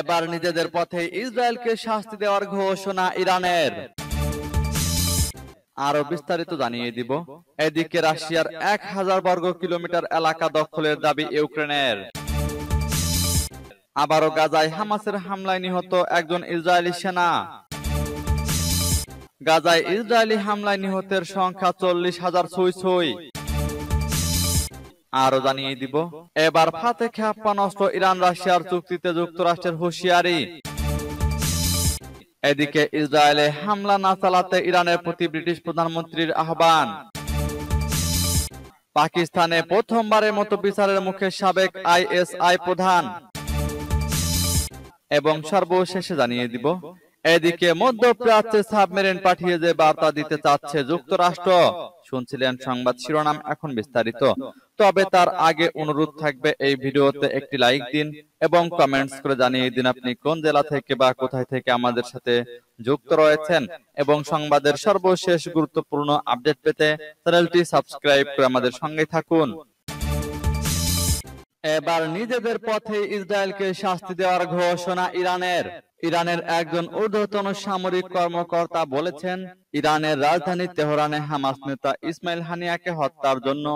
এবার নিজেদের পথে ইসরায়েলকে শাস্তি দেওয়ার ঘোষণা ইরানের আরো বিস্তারিত জানিয়ে দিব এদিকে রাশিয়ার এক হাজার বর্গ কিলোমিটার এলাকা দখলের দাবি ইউক্রেনের আবারও গাজায় হামাসের হামলায় নিহত একজন ইসরায়েলি সেনা গাজায় ইসরায়েলি হামলায় নিহতের সংখ্যা চল্লিশ হাজার ছুঁই আরো জানিয়ে দিব এবার ফাতে ক্ষেপণ অস্ত্র ইরান রাশিয়ার চুক্তিতে যুক্তরাষ্ট্রের হুঁশিয়ারি এদিকে ইসরায়েলে হামলা না চালাতে ইরানের প্রতি ব্রিটিশ প্রধানমন্ত্রীর আহ্বান পাকিস্তানে প্রথমবারের মতো বিচারের মুখে সাবেক আইএসআই প্রধান এবং সর্বশেষে জানিয়ে দিব এদিকে মধ্যপ্রাচ্যে সাবমেরিন পাঠিয়ে যে বার্তা দিতে চাচ্ছে যুক্তরাষ্ট্র শুনছিলেন সংবাদ শিরোনাম এখন বিস্তারিত তবে তার আগে অনুরোধ থাকবে এই ভিডিওতে একটি লাইক দিন এবং কমেন্টস করে জানিয়ে দিন আপনি কোন জেলা থেকে বা কোথায় থেকে আমাদের সাথে যুক্ত রয়েছেন এবং সংবাদের সর্বশেষ গুরুত্বপূর্ণ আপডেট পেতে চ্যানেলটি সাবস্ক্রাইব করে আমাদের সঙ্গে থাকুন এবার নিজেদের পথে ইসরায়েলকে শাস্তি দেওয়ার ঘোষণা ইরানের ইরানের একজন ঊর্ধ্বতন সামরিক কর্মকর্তা বলেছেন ইরানের রাজধানী তেহরানে হামাস নেতা ইসমাইল হানিয়াকে হত্যার জন্য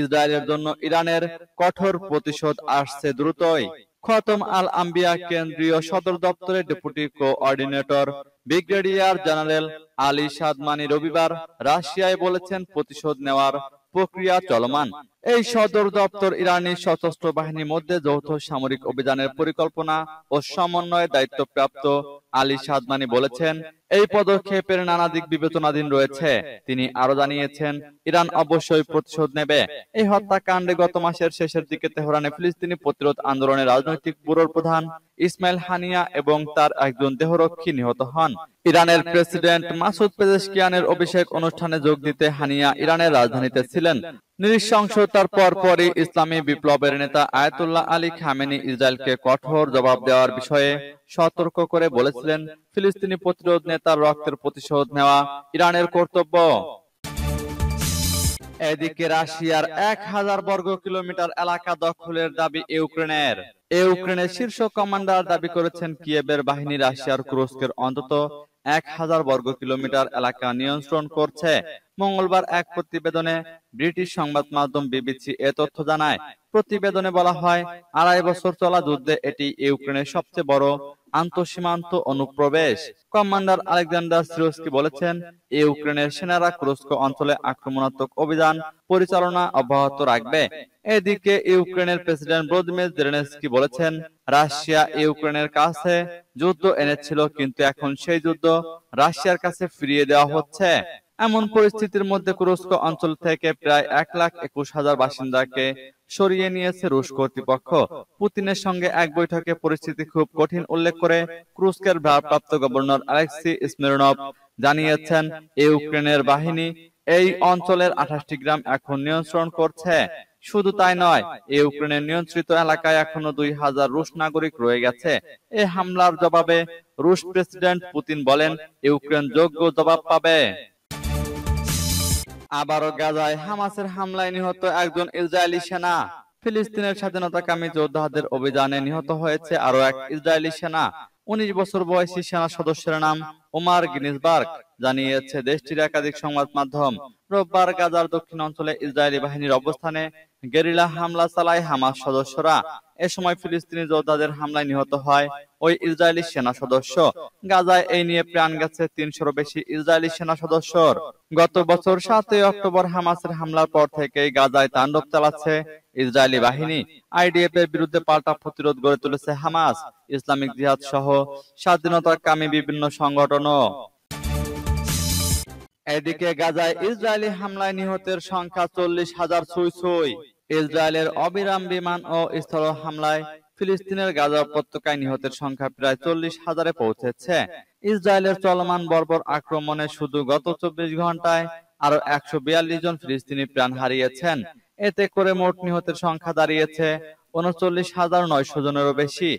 ইসরায়েলের জন্য ইরানের কঠোর প্রতিশোধ আসছে দ্রুতই খতম আল আম্বিয়া কেন্দ্রীয় সদর দপ্তরের deputy coordinator brigadier general Ali Shadmani রবিবার রাশিয়ায় বলেছেন প্রতিশোধ নেওয়ার প্রক্রিয়া চলমান এই সদর দপ্তর ইরানি সশস্ত্র বাহিনীর মধ্যে যৌথ সামরিক অভিযানের পরিকল্পনা ও সমন্বয়ে দায়িত্বপ্রাপ্ত আলী সাদমানি বলেছেন এই পদক্ষেপের নানা দিক বিবেচনাধীন রয়েছে তিনি আরো জানিয়েছেন ইরান অবশ্যই প্রতিশোধ নেবে এই হত্যাকাণ্ডে গত মাসের শেষের দিকে তেহরানে ফিলিস্তিনি প্রতিরোধ আন্দোলনের রাজনৈতিক ব্যুরোর প্রধান ইসমাইল হানিয়া এবং তার একজন দেহরক্ষী নিহত হন ইরানের প্রেসিডেন্ট মাসুদ পেজেশকিয়ানের অভিষেক অনুষ্ঠানে যোগ দিতে হানিয়া ইরানের রাজধানীতে ছিলেন নিঃসংসতার পর পরই ইসলামী বিপ্লবের নেতা আয়তুল্লাহ আলী খামেনি ইসরায়েলকে কঠোর জবাব দেওয়ার বিষয়ে সতর্ক করে বলেছিলেন ফিলিস্তিনি প্রতিরোধ নেতার রক্তের প্রতিশোধ নেওয়া ইরানের কর্তব্য এদিকে রাশিয়ার এক হাজার বর্গ কিলোমিটার এলাকা দখলের দাবি ইউক্রেনের ইউক্রেনের শীর্ষ কমান্ডার দাবি করেছেন কিয়েবের বাহিনী রাশিয়ার কুরস্কের অন্তত এক হাজার বর্গ কিলোমিটার এলাকা নিয়ন্ত্রণ করছে মঙ্গলবার এক প্রতিবেদনে ব্রিটিশ সংবাদ মাধ্যম বিবিসি এ তথ্য জানায় প্রতিবেদনে বলা হয় আড়াই বছর চলা যুদ্ধে এটি ইউক্রেনের সবচেয়ে বড় আন্তঃসীমান্ত অনুপ্রবেশ কমান্ডার আলেকজান্ডার সিরোসকি বলেছেন ইউক্রেনের সেনারা কুরস্ক অঞ্চলে আক্রমণাত্মক অভিযান পরিচালনা অব্যাহত রাখবে এদিকে ইউক্রেনের প্রেসিডেন্ট ভ্লাদিমির জেলেনস্কি বলেছেন রাশিয়া ইউক্রেনের কাছে যুদ্ধ এনেছিল কিন্তু এখন সেই যুদ্ধ রাশিয়ার কাছে ফিরিয়ে দেওয়া হচ্ছে এমন পরিস্থিতির মধ্যে কুরস্ক অঞ্চল থেকে প্রায় এক লাখ একুশ হাজার বাসিন্দাকে সরিয়ে নিয়েছে রুশ কর্তৃপক্ষ পুতিনের সঙ্গে এক বৈঠকে পরিস্থিতি খুব কঠিন উল্লেখ করে ক্রুস্কের ভারপ্রাপ্ত গভর্নর আলেক্সি স্মিরনভ জানিয়েছেন ইউক্রেনের বাহিনী এই অঞ্চলের আঠাশটি গ্রাম এখন নিয়ন্ত্রণ করছে শুধু তাই নয় ইউক্রেনের নিয়ন্ত্রিত এলাকায় এখনো দুই হাজার রুশ নাগরিক রয়ে গেছে এই হামলার জবাবে রুশ প্রেসিডেন্ট পুতিন বলেন ইউক্রেন যোগ্য জবাব পাবে আবারও গাজায় হামাসের হামলায় নিহত একজন ইসরায়েলি সেনা ফিলিস্তিনের স্বাধীনতাকামী যোদ্ধাদের অভিযানে নিহত হয়েছে আরো এক ইসরায়েলি সেনা উনিশ বছর বয়সী সেনা সদস্যের নাম ওমার গিনিসবার্গ জানিয়েছে দেশটির একাধিক সংবাদ মাধ্যম রোববার গাজার দক্ষিণ অঞ্চলে ইসরায়েলি বাহিনীর অবস্থানে গেরিলা হামলা চালায় হামাস সদস্যরা এ সময় ফিলিস্তিনি যোদ্ধাদের হামলায় নিহত হয় ওই ইসরায়েলি সেনা সদস্য গাজায় এই নিয়ে প্রাণ গেছে তিনশোর বেশি ইসরায়েলি সেনা সদস্যর গত বছর সাতই অক্টোবর হামাসের হামলার পর থেকেই গাজায় তাণ্ডব চালাচ্ছে ইসরায়েলি বাহিনী আইডিএফ এর বিরুদ্ধে পাল্টা প্রতিরোধ গড়ে তুলেছে হামাস ইসলামিক জিহাদ সহ কামী বিভিন্ন সংগঠনও এদিকে গাজায় ইসরায়েলি হামলায় নিহতের সংখ্যা চল্লিশ হাজার ছুঁই ছুঁই ইসরায়েলের অবিরাম বিমান ও স্থল হামলায় ফিলিস্তিনের গাজা উপত্যকায় নিহতের সংখ্যা প্রায় চল্লিশ হাজারে পৌঁছেছে ইসরায়েলের চলমান বর্বর আক্রমণে শুধু গত চব্বিশ ঘন্টায় আরো একশো বিয়াল্লিশ জন ফিলিস্তিনি প্রাণ হারিয়েছেন এতে করে মোট নিহতের সংখ্যা দাঁড়িয়েছে উনচল্লিশ হাজার নয়শো জনেরও বেশি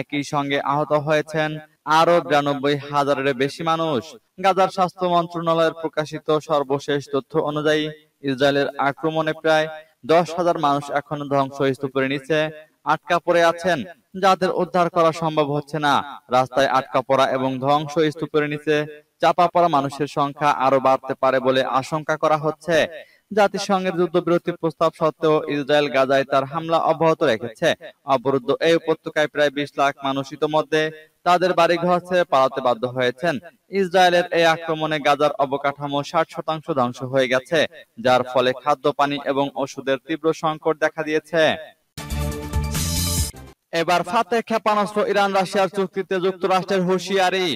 একই সঙ্গে আহত হয়েছেন আরো বিরানব্বই হাজারের বেশি মানুষ গাজার স্বাস্থ্য মন্ত্রণালয়ের প্রকাশিত সর্বশেষ তথ্য অনুযায়ী ইসরায়েলের আক্রমণে প্রায় দশ হাজার মানুষ এখনো ধ্বংসস্তূপের নিচে আটকা পড়ে আছেন যাদের উদ্ধার করা সম্ভব হচ্ছে না রাস্তায় আটকা পড়া এবং ধ্বংস স্তূপের নিচে চাপা পড়া মানুষের সংখ্যা আরো বাড়তে পারে বলে আশঙ্কা করা হচ্ছে জাতিসংঘের যুদ্ধবিরতি প্রস্তাব সত্ত্বেও ইসরায়েল গাজায় তার হামলা অব্যাহত রেখেছে অবরুদ্ধ এই উপত্যকায় প্রায় বিশ লাখ মানুষ ইতোমধ্যে তাদের বাড়িঘর ছেড়ে পালাতে বাধ্য হয়েছেন ইসরায়েলের এই আক্রমণে গাজার অবকাঠামো ষাট শতাংশ ধ্বংস হয়ে গেছে যার ফলে খাদ্য পানি এবং ওষুধের তীব্র সংকট দেখা দিয়েছে এবার ফাতে ক্ষেপণাস্ত্র ইরান রাশিয়ার চুক্তিতে যুক্তরাষ্ট্রের হুঁশিয়ারি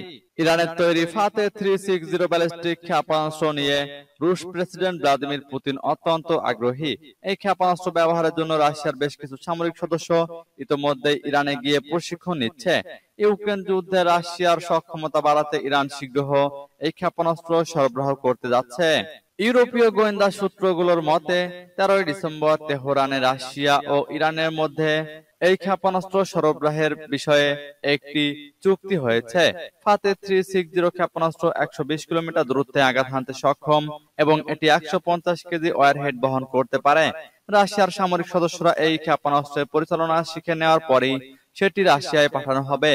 ইরানের তৈরি Fath three six zero ballistic ক্ষেপণাস্ত্র নিয়ে রুশ প্রেসিডেন্ট ভ্লাদিমির পুতিন অত্যন্ত আগ্রহী এই ক্ষেপণাস্ত্র ব্যবহারের জন্য রাশিয়ার বেশ কিছু সামরিক সদস্য ইতিমধ্যে ইরানে গিয়ে প্রশিক্ষণ নিচ্ছে ইউক্রেন যুদ্ধে রাশিয়ার সক্ষমতা বাড়াতে ইরান শীঘ্র এই ক্ষেপণাস্ত্র সরবরাহ করতে যাচ্ছে ইউরোপীয় গোয়েন্দা সূত্রগুলোর মতে তেরোই ডিসেম্বর তেহরানে রাশিয়া ও ইরানের মধ্যে এই ক্ষেপণাস্ত্র সরবরাহের বিষয়ে একটি চুক্তি হয়েছে ফাতে থ্রি সিক্স জিরো ক্ষেপণাস্ত্র একশো বিশ কিলোমিটার দূরত্বে আঘাত হানতে সক্ষম এবং এটি একশো পঞ্চাশ কেজি ওয়ারহেড বহন করতে পারে রাশিয়ার সামরিক সদস্যরা এই ক্ষেপণাস্ত্রের পরিচালনা শিখে নেওয়ার পরেই সেটি রাশিয়ায় পাঠানো হবে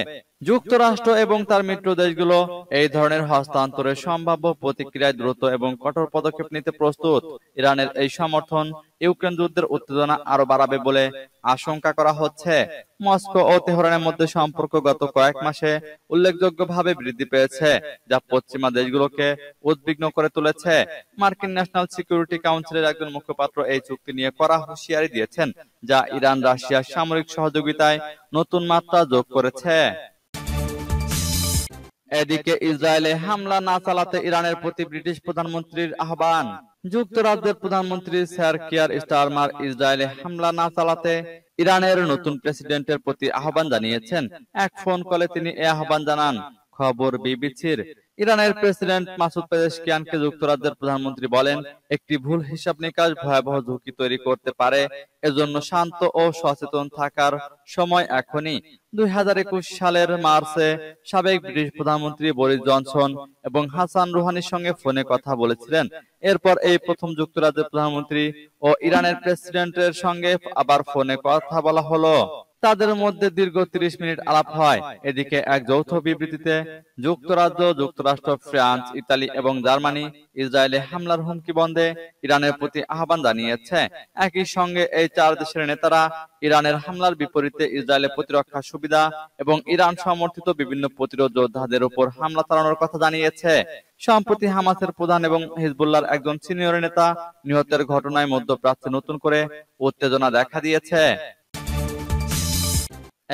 যুক্তরাষ্ট্র এবং তার মিত্র দেশগুলো এই ধরনের হস্তান্তরের সম্ভাব্য প্রতিক্রিয়ায় দ্রুত এবং কঠোর পদক্ষেপ নিতে প্রস্তুত ইরানের এই সমর্থন ইউক্রেন যুদ্ধের উত্তেজনা আরো বাড়াবে বলে আশঙ্কা করা হচ্ছে মস্কো ও তেহরানের মধ্যে সম্পর্ক গত কয়েক মাসে উল্লেখযোগ্যভাবে বৃদ্ধি পেয়েছে যা পশ্চিমা দেশগুলোকে উদ্বিগ্ন করে তুলেছে মার্কিন ন্যাশনাল সিকিউরিটি কাউন্সিলের একজন মুখপাত্র এই চুক্তি নিয়ে করা হুঁশিয়ারি দিয়েছেন যা ইরান রাশিয়ার সামরিক সহযোগিতায় নতুন মাত্রা যোগ করেছে এদিকে ইসরায়েলে হামলা না চালাতে ইরানের প্রতি ব্রিটিশ প্রধানমন্ত্রীর আহ্বান যুক্তরাজ্যের প্রধানমন্ত্রী স্যার কিয়ার স্টারমার ইসরায়েলে হামলা না চালাতে ইরানের নতুন প্রেসিডেন্টের প্রতি আহ্বান জানিয়েছেন এক ফোন কলে তিনি এ আহ্বান জানান খবর বিবিসির ইরানের প্রেসিডেন্ট মাসুদ পেজেশকিয়ানকে যুক্তরাজ্যের প্রধানমন্ত্রী বলেন একটি ভুল হিসাব নিকাশ ভয়াবহ ঝুঁকি তৈরি করতে পারে এজন্য শান্ত ও সচেতন থাকার সময় এখনই দুই হাজার সালের মার্চে সাবেক ব্রিটিশ প্রধানমন্ত্রী বরিস জনসন এবং হাসান রুহানির সঙ্গে ফোনে কথা বলেছিলেন এরপর এই প্রথম যুক্তরাজ্যের প্রধানমন্ত্রী ও ইরানের প্রেসিডেন্টের সঙ্গে আবার ফোনে কথা বলা হলো তাদের মধ্যে দীর্ঘ ৩০ মিনিট আলাপ হয় এদিকে এক যৌথ বিবৃতিতে যুক্তরাজ্য যুক্তরাষ্ট্র ফ্রান্স ইতালি এবং জার্মানি ইসরায়েলে হামলার হুমকি বন্ধে ইরানের প্রতি আহ্বান জানিয়েছে একই সঙ্গে এই চার দেশের নেতারা ইরানের হামলার বিপরীতে ইসরায়েলের প্রতিরক্ষা সুবিধা এবং ইরান সমর্থিত বিভিন্ন প্রতিরোধ যোদ্ধাদের উপর হামলা চালানোর কথা জানিয়েছে সম্প্রতি হামাসের প্রধান এবং হিজবুল্লার একজন সিনিয়র নেতা নিহতের ঘটনায় মধ্যপ্রাচ্যে নতুন করে উত্তেজনা দেখা দিয়েছে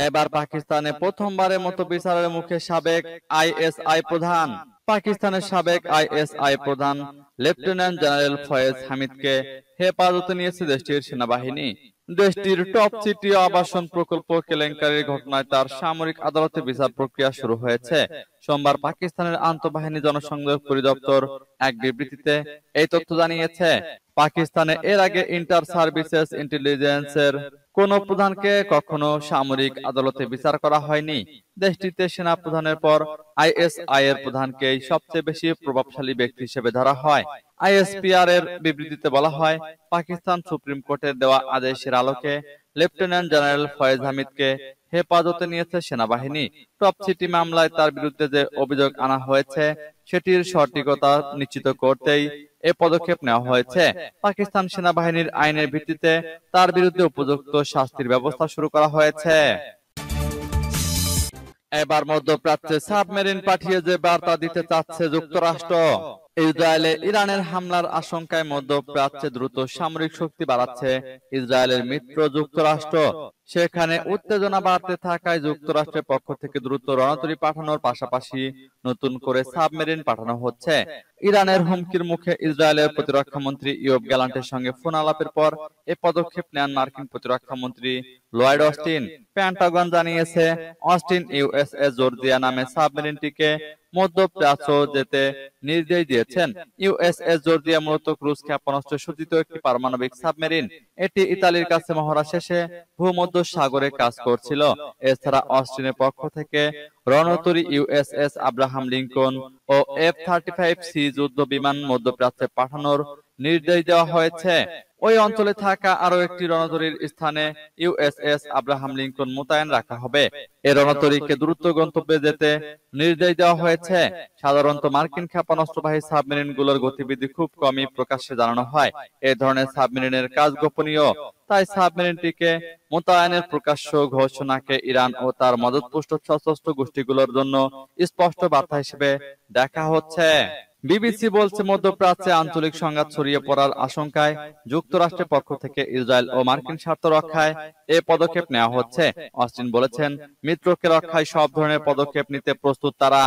এবার পাকিস্তানে প্রথমবারের মতো বিচারের মুখে সাবেক আইএসআই প্রধান পাকিস্তানের সাবেক আইএসআই প্রধান লেফটেন্যান্ট জেনারেল ফয়েজ হামিদকে হেফাজতে নিয়েছে দেশটির সেনাবাহিনী দেশটির টপ সিটি আবাসন প্রকল্প কেলেঙ্কারির ঘটনায় তার সামরিক আদালতে বিচার প্রক্রিয়া শুরু হয়েছে সোমবার পাকিস্তানের আন্তঃবাহিনী জনসংযোগ পরিদপ্তর এক বিবৃতিতে এই তথ্য জানিয়েছে পাকিস্তানে এর আগে ইন্টার সার্ভিসেস ইন্টেলিজেন্সের কোন প্রধানকে কখনো সামরিক আদালতে বিচার করা হয়নি দেশটিতে সেনা প্রধানের পর আইএসআই এর প্রধানকে সবচেয়ে বেশি প্রভাবশালী ব্যক্তি হিসেবে ধরা হয় আইএসপিআর এর বিবৃতিতে বলা হয় পাকিস্তান সুপ্রিম কোর্টের দেওয়া আদেশের আলোকে লেফটেন্যান্ট জেনারেল ফয়েজ হামিদকে হেফাজতে নিয়েছে সেনাবাহিনী টপ সিটি মামলায় তার বিরুদ্ধে যে অভিযোগ আনা হয়েছে সেটির সঠিকতা নিশ্চিত করতেই এ পদক্ষেপ নেওয়া হয়েছে পাকিস্তান সেনাবাহিনীর আইনের ভিত্তিতে তার বিরুদ্ধে উপযুক্ত শাস্তির ব্যবস্থা শুরু করা হয়েছে এবার মধ্যপ্রাচ্যে সাবমেরিন পাঠিয়ে যে বার্তা দিতে চাচ্ছে যুক্তরাষ্ট্র ইসরায়েলে ইরানের হামলার আশঙ্কায় মধ্যপ্রাচ্যে দ্রুত সামরিক শক্তি বাড়াচ্ছে ইসরায়েলের মিত্র যুক্তরাষ্ট্র সেখানে উত্তেজনা বাড়তে থাকায় যুক্তরাষ্ট্রের পক্ষ থেকে দ্রুত রণতরী পাঠানোর পাশাপাশি নতুন করে সাবমেরিন পাঠানো হচ্ছে ইরানের হুমকির মুখে ইসরায়েলের প্রতিরক্ষা মন্ত্রী ইয়ব গ্যালান্টের সঙ্গে ফোন আলাপের পর এ পদক্ষেপ নেন মার্কিন প্রতিরক্ষা মন্ত্রী লয়েড অস্টিন প্যান্টাগন জানিয়েছে অস্টিন ইউএসএ জর্জিয়া নামে সাবমেরিনটিকে মধ্যপ্রাচ্য যেতে নির্দেশ দিয়েছেন ইউএসএস মূলত ক্রুজ ক্ষেপণাস্ত্র সজ্জিত একটি পারমাণবিক সাবমেরিন এটি ইতালির কাছে মহড়া শেষে ভূমধ্য সাগরে কাজ করছিল এছাড়া অস্ট্রেলিয়ার পক্ষ থেকে রণতরী ইউএসএস আব্রাহাম লিঙ্কন ও এফ থার্টি ফাইভ সি যুদ্ধ বিমান মধ্যপ্রাচ্যে পাঠানোর নির্দেশ দেওয়া হয়েছে ওই অঞ্চলে থাকা আরো একটি রণতরীর স্থানে ইউএসএস আব্রাহাম লিঙ্কন মোতায়েন রাখা হবে এ রণতরীকে দ্রুত গন্তব্যে যেতে নির্দেশ দেওয়া হয়েছে সাধারণত মার্কিন ক্ষেপণাস্ত্রবাহী সাবমেরিনগুলোর গতিবিধি খুব কমই প্রকাশ্যে জানানো হয় এ ধরনের সাবমেরিনের কাজ গোপনীয় তাই সাবমেরিনটিকে মোতায়েনের প্রকাশ্য ঘোষণাকে ইরান ও তার মদতপুষ্ট সশস্ত্র গোষ্ঠীগুলোর জন্য স্পষ্ট বার্তা হিসেবে দেখা হচ্ছে বিবিসি বলছে মধ্যপ্রাচ্যে আঞ্চলিক সংঘাত ছড়িয়ে পড়ার আশঙ্কায় যুক্তরাষ্ট্রের পক্ষ থেকে ইসরায়েল ও মার্কিন স্বার্থ রক্ষায় এ পদক্ষেপ নেওয়া হচ্ছে অস্টিন বলেছেন মিত্রকে রক্ষায় সব ধরনের পদক্ষেপ নিতে প্রস্তুত তারা